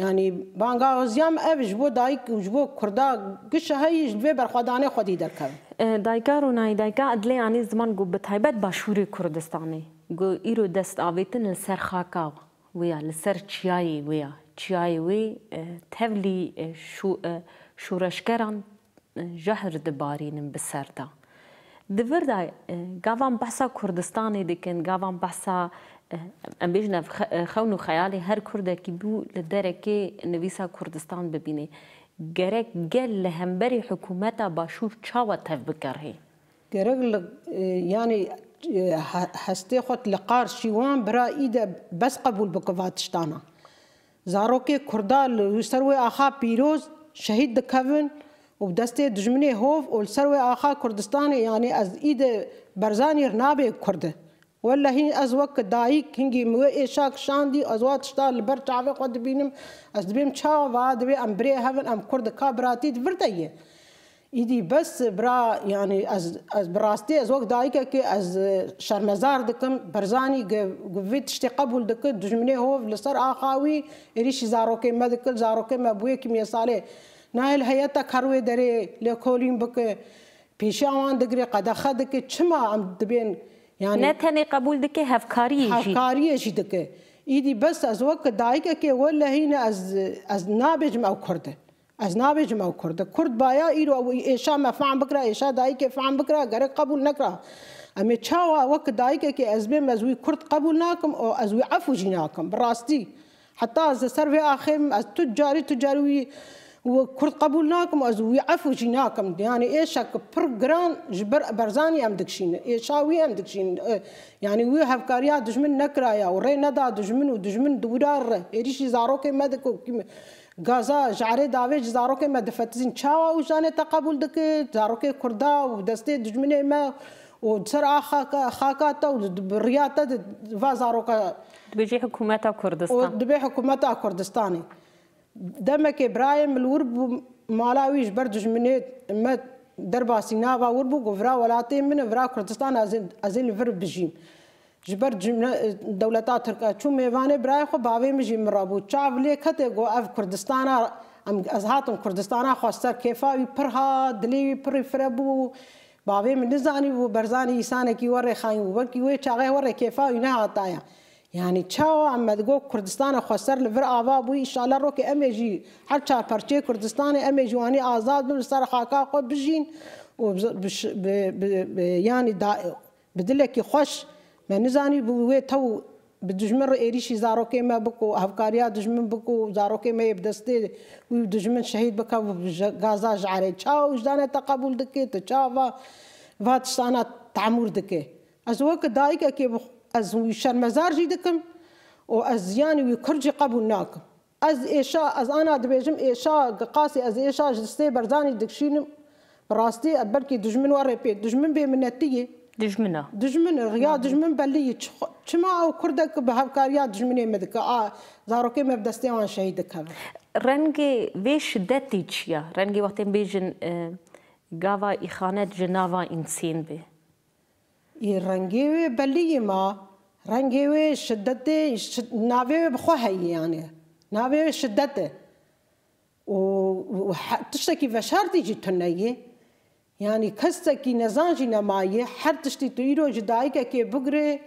یعنی بانگازیام اف جبو دایک جبو کردا گشه هیج به برخوادانه خودی درکم دایکا رو نای دایکا ادلی یعنی زمان گو به تایبت باشوری کردستانی گو ایرو دست آویتن سر خاکا ویا لسر چیای ویا چیای وی تبلی شو شورشگران جهر دبارینن بسردا دوردا گاوان بحثا کردستانی دیکن گاوان بحثا ام بیژن خون و خیال هر کردکی بو لدرکه نویسا کردستان ببینه گرک گل لهمبری حکومتا باشور چاوه تف بکره گرک یعنی هسته خود لقار شیوان برا ایده بس قبول بکواتشتانا زاروکی کردال وستروی آخا پیروز شهید دکوون و دسته دجمنه هوف و سروی آخا کردستان یعنی از ایده برزانی رنابه کرده ولا هين ازوك دايك هنجي مو ايشاك شاندي ازوات شتال برت عفي قد بينم ازبيم تشاو بعد بي ام بري هفن ام كرد كابراتي دفرتيه ایدی بس برا یعنی از از براستی از وقت دایکه که از شرمزار دکم برزانی گوید شتی قبول دک دجمنه هو لسر آخاوی ایریش زاروکه مدکل زاروکه مبوی کیمیا ساله نایل هیتا کروی دره لکولین بک پیش آوان دگری قدخه دک چما ام دبین يعني نتني قبول دك هفكارية هفكارية جي دك إيدي بس از وقت دايك كي ولا هنا از از نابج ما كرد از نابج ما كرد كرد بايا إيرو أو إيشا ما فعم بكرة إيشا دايك فعم بكرة غير قبول نكرة أمي تشاوا وقت دايك كي أزبي مزوي كرد قبول ناكم أو أزوي عفو جيناكم براستي حتى از سر في آخر از تجاري تجاري وكرد قبولناكم أزو يعفو جيناكم يعني إيش هك برجران جبر برزاني أم دكشين إيش هاوي أم دكشين يعني وي هفكاريا دجمن نكرايا ورينا دا دجمن ودجمن دورار إيش زاروكي مدكو كيما غازا جعري داوي زاروكي مدفتزين تشاو جاني تقبل دك زاروكي كردا ودستي دجمن ما وتسرع خاكا خاكاتا ودبرياتا فازاروكا دبيجي حكومتا كردستان ودبي حكومتا كردستاني demeke birayê min wir bû mala wî ji ber dijminê me derba sînava wir bû got vira welatê min vira Kurdistan ez ê li vir bijîm. ji ber dewleta Tirka çû mêvanê birayê xwe bavê min jî mirabû. Çav lê ketê got ev Kurdistana ez hatim Kurdistana xwaster kêfa wî pir ha dilê wî pirî fire bû. Bavê min nizanî bû berzanî îsanekî werê xayîn wekî wê çaxê werê kêfa wî nehataye. یعنی چاو عمد گو کردستان خوستر لفر آوا بوی انشالله رو که امه جی هر چار پرچه کردستان امه جوانی آزاد بن سر خاکا خود بجین و بش ب ب ب یعنی دا بدله که خوش من نزانی بوی تو بدجمن رو ایریشی زاروکی ما بکو هفکاریا دجمن بکو زاروکی ما بدسته و دجمن شهید بکا و غازا جعری چاو وجدانه تقبل دکه تا چاوا واتشانا تعمور دکه از وک دایکه که از وی شەرمەزار ژی دەکەم و ئەس زیانی وی کورجی قەبوو ناکەم ئەس ئێشا ئەس ئانا دەبێژم ئێشا قاسی ئەس ئێشا ji sê بەرزانی دکشینم ڕاستی ئەبەرکی دژمن وەڕێ پێ دژمن بێ منەتیە دژمنە دژمن ڕیا دژمن بەلی چما ئەو کوردێک بە هەفکاریا دژمنێ me dike a zarokê me destêwan şehîd dikem. Rengê vê şiddetî çiya rengê wextên bêjin gava îxanet ji nava însên bê. رنگی وی بلی ما رنگی وی شدت شد... ناوی بخو هی يعني ناوی شدت و, و... تشتكي بشار تيجي تنيه يعني كستكي نزانجي نمايه حر تشتي تيرو جدايكا كي بقري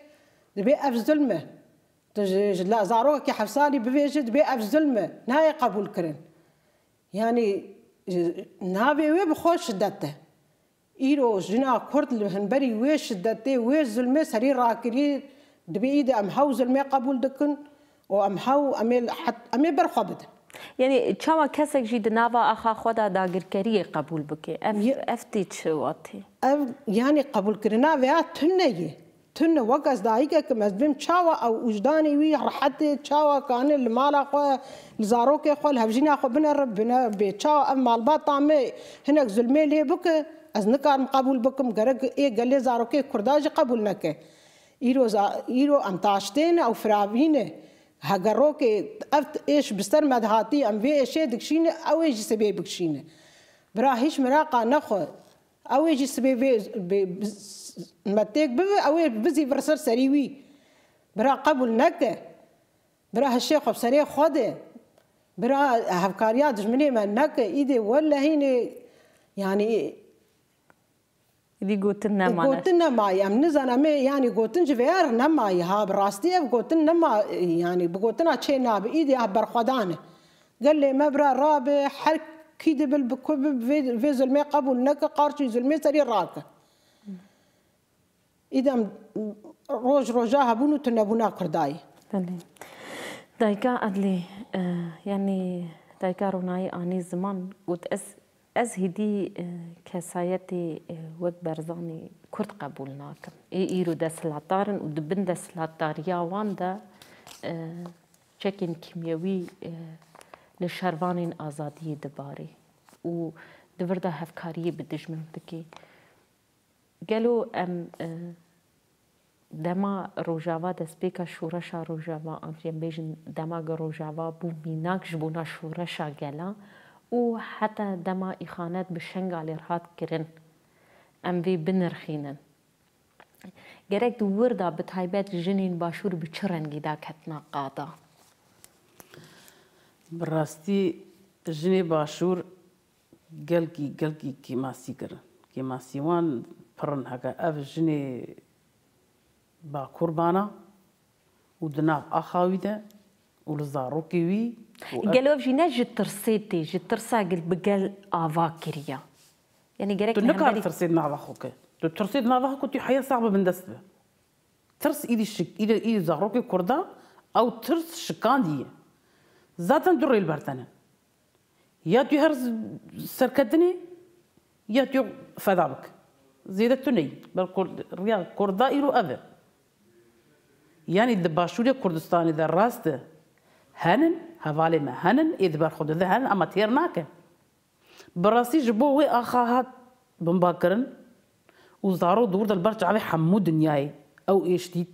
دبي اف ظلمه لا زاروه كي حفصالي بفيجي دبي اف ظلمه نهاية قبول كرن يعني ناوی وی بخو شدته ئیرۆ ژنا کورد لە هەنبەری وێ شدەتێ وێ زلمێ سەری ڕاکری دبیید ئەم هەو زلمێ قبول دکن و ئەم هەو ئەمێ بەرخوا بدن یعنی چاوە کەسێکژی دناوا ئاخا خۆدا داگرکەریە قبول بکێ ئەفتی چواتی ئەو یانی قبولکردنا ویا تونەیە تونە وەکەس دایکێکم ئەس بم چاوە ئەو ئوجدانی وی ڕحەتێ چاوەکانە لە ماڵا خۆ زارۆکێ خۆل هەبژینیا خۆ بنە ڕ بنە بێ چاوە ئەم ماڵبات تامێ هەنێک زلمێ لێ بکە Ez nikarim qebûl bikim gerek ê gelê zarokê Kurda jî qebûl neke. Îro îro em taştêne ew firavîne. Hegerokê ev êş bi ser medhatî em vê êşê dikşîne ew ê jî sebê bikşîne. Bira hiç miraqa nexwe. Ew ê jî sebê vê metêk bibe ew ê bizî vir ser serî wî. Bira qebûl neke. Bira heşê xwe serê xwe de. برا هفكاريا دشمني من نك ايدي ولا هيني يعني دی گوتن نمای گوتن نمای ام يعني نزن ام یعنی يعني گوتن جویر نمای ها براستی اف گوتن نما یعنی بگوتن چه ناب ایدی ابر خدانه قال لي مبرا رابع حرك كيد بالكب في زلمي قبل نك قارشي زلمي سري راكه اذا روج روجاها بونو تنبونا كرداي دايكا ادلي آه، يعني دايكا روناي اني زمان قد اس از هدي كسايتي وك برزاني كرد قبول ناكم اي ايرو دا سلاتارن ودبن دا سلاتاريا وان دا چكين كيميوي لشروانين آزادية دباري و دوردا هفكارية بدجمن بكي قالوا ام دما روجاوا دسبيكا شورشا روجاوا امريم بيجن دما روجاوا بو ميناك جبونا شورشا قالا و حتى دما إخانات بالشنقة اللي رهات كرن أم في بنرخينن جرك وردا بتهيبات جنين باشور بچرن جدا كتنا قادا براستي جني باشور گلکی گلکی کیماسی کرن کیماسیوان پرن هکا اف جنی با قربانا و دناب اخاوی ده و لزاروکی وی قالوا جينا جد ترصيدي جد ترصا قلب قال افا كريا يعني قالك طيب، تنكر ترصيد مع اخوك ترصيد مع اخوك حياه صعبه من دسبه ترس ايدي الشك ايدي ايدي زاروكي كردا او ترس شكاندي ذاتا دري البرتنا يا تي هرز سركدني يا تي فذابك زيدت تني بالكرد رياض كردا ايرو اذر يعني دباشوريا كردستاني ذا راست هانن هەڤاڵی مە هەنن ئید بەرخوددە هەن ئەمە تێر ناکەن بەڕاستیش بۆ وی ئاخا هات بمباکردن و زارۆ دوور دە بەر چاوی هەموو دنیای ئەو ئێشتیت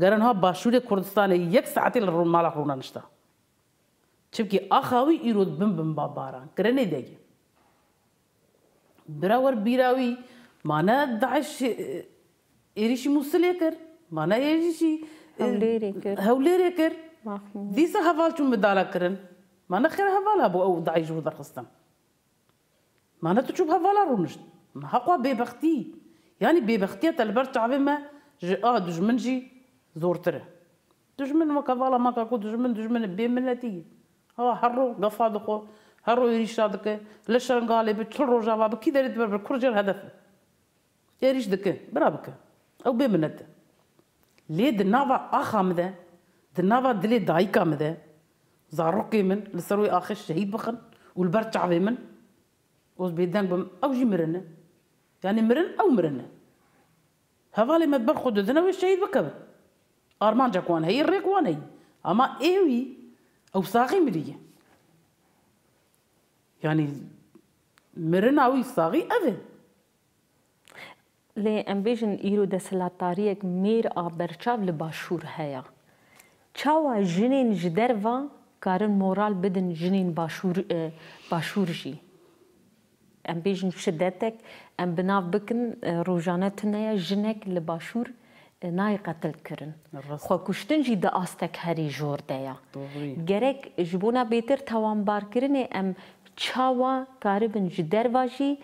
گەرنها باشووری کوردستانی یەک سعاتی لە ڕوونماڵە ڕوونا نشتا چبکی ئاخاوی ئیرۆت بم بم با باران کرێنێ دەگی براوەەر بیراوی مانە داعش عێریشی مووسلێ کرد مانە ئێژیشی هەولێرێ کرد Mahmud. Dîsa heval çûn bi dala kirin. Mana xêr hevala bû ew Daîş û dixistin. Mana tu çû bi hevala rûnişt. Heqwa bêbextî. Yani bêbextiya te li ber çavê me ji a dijmin jî zortir e. Dijmin weka vala maka ku dijmin dijmin bê miletî ye. Ha her roj gefa dixwe, her roj êrîşa dike, li şeringalê bi çil roja ve bi kî derê dibe bi kurcer hedef. Êrîş dike, bira bike. Ew bê minet e. Lê di nava axa min de دنابا دلي دايكا مده زاروكي من لسروي آخر الشهيد بخن والبرد شعبي من وز بيدان بم او جي مرن يعني مرن او مرن هفالي ما تبر خدو دنا والشهيد بكبر ارمان جاكوان هي الريك وان هي اما ايوي او صاغي مليا يعني مرن أو صاغي اذن لي امبيجن ايرو دسلاتاريك مير ابرشاف لباشور هيا çawa jinên ji dervan karin moral bidin jinên başûr başûr jî em bêjin şiddetek em binav bikin rojane tuneye jinek li başûr nayê qetil kirin Xwekuştin jî di astek herî jor de ya gerek ji bona bêtir tewambarkirinê em çawa karibin ji derva jî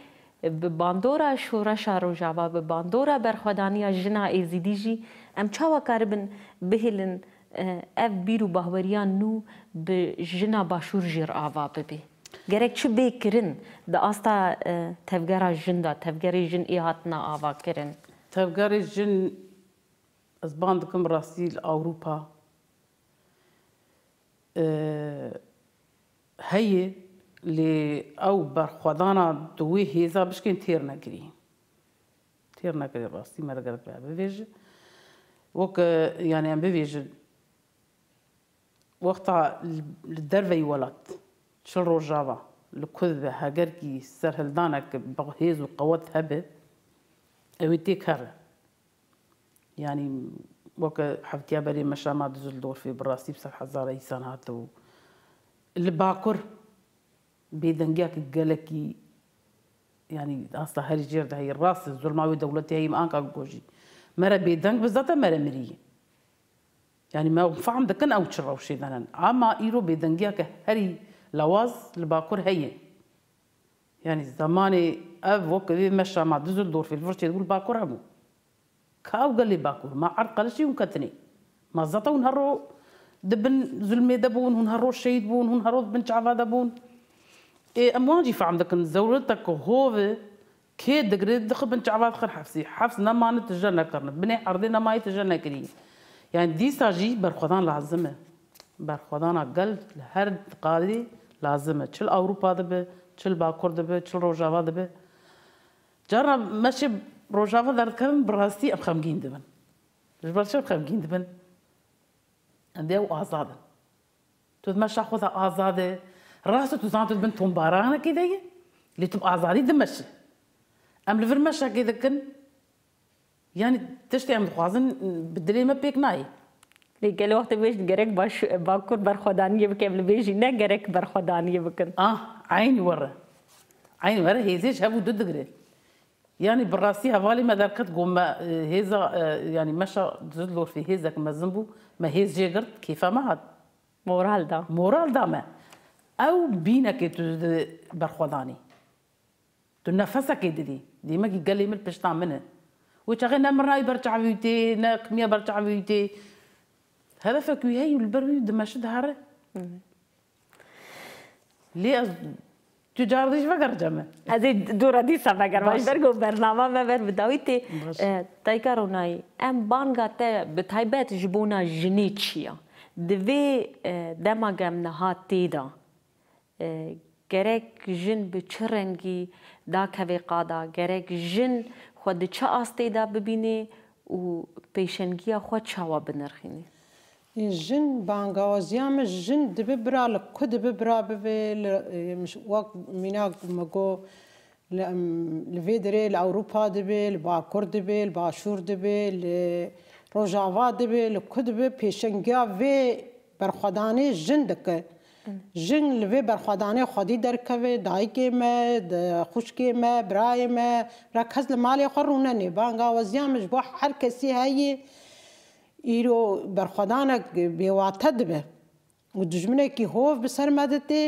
bi bandora şoreşa rojava bi bandora berxwedaniya jina êzîdî jî em çawa karibin bihilin ev bîr û bahweriyan nû bi jina başûr jêr ava bibe. Gerek çi bê kirin di asta e, tevgera jin da tevgerê jin ê hatina ava kirin. Tevgerê jin ez ban dikim rastî e, li Awropa heye lê ew berxwedana di wê hêza bişkên têr nekirî. Têr nekirî rastî me de gerek bivêje. Wek e, yani em bivêjin وقتها الدربي ولد شلرو جافا الكذبة هاجركي سر هلدانك بغهيز وقوات هبة أويتي هر يعني وك حفتي يا بري مشا ما دزل دور في براسي بصح حزار إيسان هاتو الباكر بيدنجاك قالكي يعني اصلا هري جيرد هي الراس الظلمة ودولتي هي مانكا جوجي مرة بيدنج بالذات مرة مريه يعني ما فهم دكن أو تشرو شيء ذنن أما إيرو بيدنجيا كهري لواز الباكور هي يعني زماني أفو كذي مشى مع دور في الفرشة يقول باكور ابو كاو قال لي باكور ما عرض قال شيء وكتني ما زطون هرو دبن زلمي دبون هون هرو شيء دبون هون هرو بن شعفا دبون إيه أمواجي فعم دكن زورتك هو كي دقري دخل بن شعفا دخل حفسي حفس نما نتجنى كرنت بني عرضنا ما يتجنى كريم يعني دي ساجي برخوضان لازمة برخوضان أقل لهر قادي لازمة چل أوروبا دبا چل باكور دبا چل روجاوا دبا جارنا ماشي روجاوا دارت كمان براستي أم خمجين دبا جبرت شو خمجين دبا عندي أو أزادة تود ماشا خوضا أزادة راسة تزان تود بن تنبارانا كده لي تب أزادي دمشي أم لفر ماشا كده كن یعنی تشتی ام دخوازن بدلی ما پیک نای لگل وقت بیش گرک باش باکر برخودانی بکن لبیجی نه گرک برخودانی بکن آه عین وره عین وره هیزش هفو دو دگره يعني بالراسي هفالي ما دركت قوم ما هيزا يعني مشى زدلور في هيزك ما زنبو ما هيز جيجرت كيف ما هاد مورال دا مورال دا ما او بينك برخوضاني تنفسك دي ديما كي قال لي من باش تعملها وتغنى مرة برجع بيوتي ناقمية برجع بيوتي هذا فكوي هاي البرمي دما شد هاري لي أز... تجار ديش بقر جمع هذه دورة دي سبقر ما برقو برنامه ما بر بدويتي آه، تايكاروناي ام بانغا تا بتايبات جبونا جنيتشيا دوي آه، دما جمنا هاتي دا آه، گرک جن به چرنگی دا کوی قادا گرک جن خود چه آسته دا ببینه و پیشنگی خود چاوا بنرخینه جن بانگوازیام جن دبی برا لکو دبی برا ببی مش وقت میناک مگو لفي دري لأوروبا دبي لباكور دبي لباشور دبي لروجاوا دبي لكدبي بيشنجا في برخداني جندك جن لوی برخوادانه خودی درکوي دایکه ما د خوشکه ما برای ما رکز مالی خرونه نه بانګه وزیامش بو هر کسی هایی ایرو برخوادانه بیواته ده و دجمنه کی هوف بسر مدته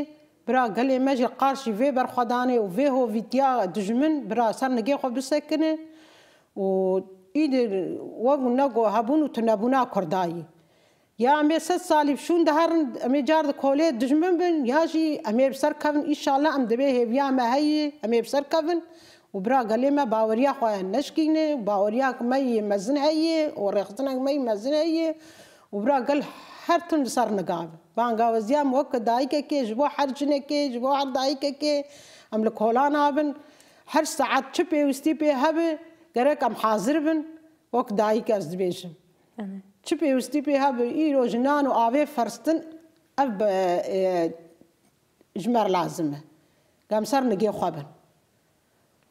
برا گلی مجل قارشی وی برخوادانه و وی هوویتیا دجمن برا سر نگه خو بسکنه و اید وگو نگو هبون و تنبونا کردایی Ya emê sed salî şûn diherin em ê car di kolê dijmin bin ya jî em ê bi ser kevin îşala em dibê hêviya me heyê em ê bi ser kevin û bira gelê me baweriya xwe hin neşkîne baweriya me yê mezin heyê û rêxistinek me yî mezin heyê û bira gel her tun li ser nigav bangavaziya me wek dayîkekê ji bo her jinekê ji bo her dayîkekê em li kolan nabin her saet çi pêwîstî pê hebe gerek em hazir bin wek dayîk ez dibêjim. Evet. çipê û stîpê hebe îro ji nan û avê ferstin ev e, ji me lazim e gemser nigê xwe bin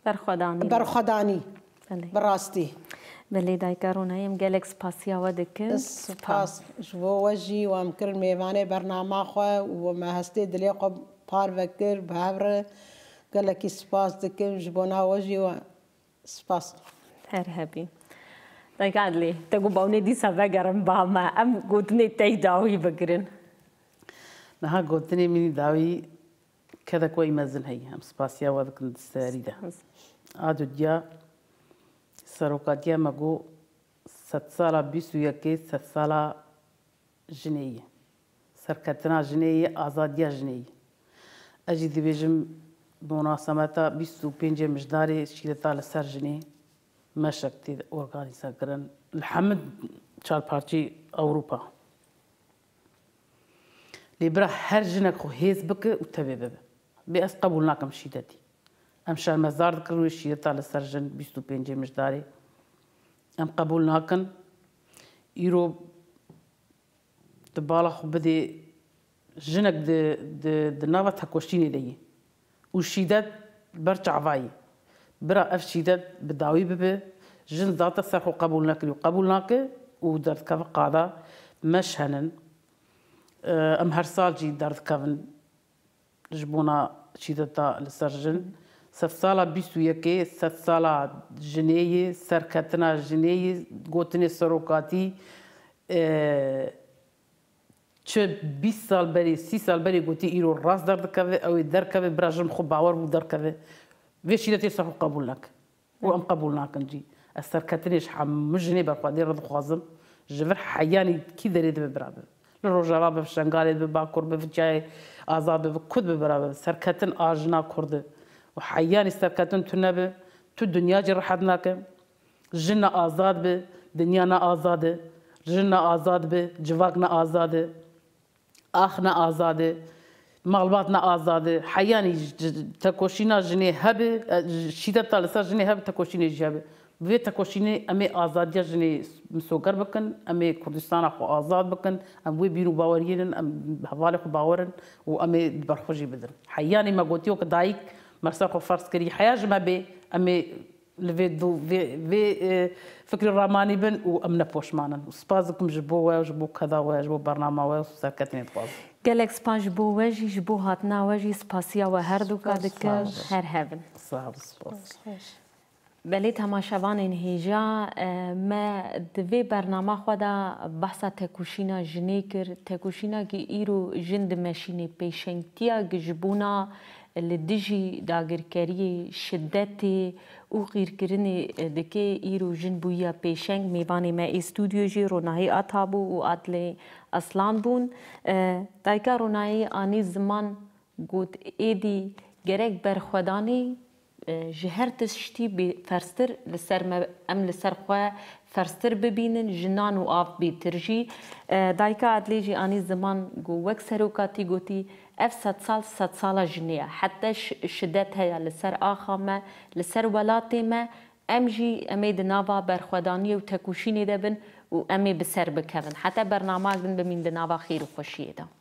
berxwedanî berxwedanî bi rastî Belê dayka Ronayem gelek spasiya we dikin spas ji bo we jî em kir mêvanê bernama xwe û me hestê dilê xwe par vekir bi hevre gelekî spas dikim ji bo nav we jî we spas her hebî Regardley, da go bau ne disa vegaran ba ma am gotne tay dawi bagrin. Na ha gotne mini dawi kada ko imazin hay am spasiya wa dak sarida. Adu dia sarokatia mago sat sala bisu yake sat sala جنيه سركتنا جنيه ازاديا جنيه اجي دي بيجم بمناسبه بيسو بينجي مجداري شيلتا لسر جنيه Meşrek'te organize kirin. Hamid çarparçı Avrupa. Libra her jinek ku hêz bike û tevê bibe. Bê ez qebûl nakim şîdetî. Em şermezar dikirin wê şîreta li ser jin bîst û pêncê mijdarê. Em qebûl nakin. Îro di bala xwe bidê jinek di nava tekoşînê de yê û şîdet ber çavayê. برا افشیدت به داوی ببه جن ذات سرخو قبول نکری و قبول نکه و درد کف قادا مش هنن ام هر سال جی درد کفن جبونا شیدتا لسرجن سف سالا بیست و یکی سف سالا جنیه سرکتنا جنیه گوتن سروکاتی چه 20 سال بری 30 سال بری گوتی ایرو راست در دکوه او در کوه براجم خو باور بود در کوه فيش لا تيسر قبولك وام قبولنا كنجي أثر كاتريش حم مجنبة قادي رض خوازم جبر حياني كي داري دب برابر لروجا رابب شنغالي دب باكور بفجاي أزاب بكود ببرابر سركتن آجنا كرد وحياني سركتن تنبه تو دنيا جي رحبناك جنا آزاد به دنيانا آزاده جنا آزاد به جواقنا آزاده آخنا آزاده مالباتنا آزاده حیانی تکوشینا جنه هب شیده تالسا جنه هبه تکوشینه جبه بوی تکوشینه امی آزادی جنه مسوگر بکن امی کردستان خو آزاد بکن ام وی بیرو باوریرن ام حوال خو باورن و امی برخوشی بدن حیانی ما گوتیو که دایک مرسا خو فرض کری حیاج ما بی امی لفي دو في في آه، فكري الرماني بن وامنا بوشمانا وسبازكم جبوا وجبوا كذا وجبوا برنامج وسكتني تواصل gelek span ji bo we jî ji bo hatina we jî spasiya we her duka dike her hevin Belê temaşevanên hêja me di vê bername xwe da behsa tekuşîna jinê kir tekuşînakî îro jin di meşînê pêşengtiya gijibûna li dijî dagirkeriyê şiddetê û qîrkirinê dike îro jin bûya pêşeng mêvanê me ê stûdyo jî Ronahê Atabû û Atlê Aslan bûn. Dayka Ronahê anî ziman got êdî gerek berxwedanê ji her tiştî ferstir li ser me em li ser xwe ferstir bibînin jinan û av bêtir jî dayka Atlê jî anî ziman got wek serokatî gotî اف صد سال صد سالا جنیه حتی شدت هیا لسر آخا ما لسر ولاتی ما ام جی امی دناوا برخودانی و تکوشینی دبن و امی بسر بکوین حتی برنامه دن بمین دناوا خیر و خوشیه دن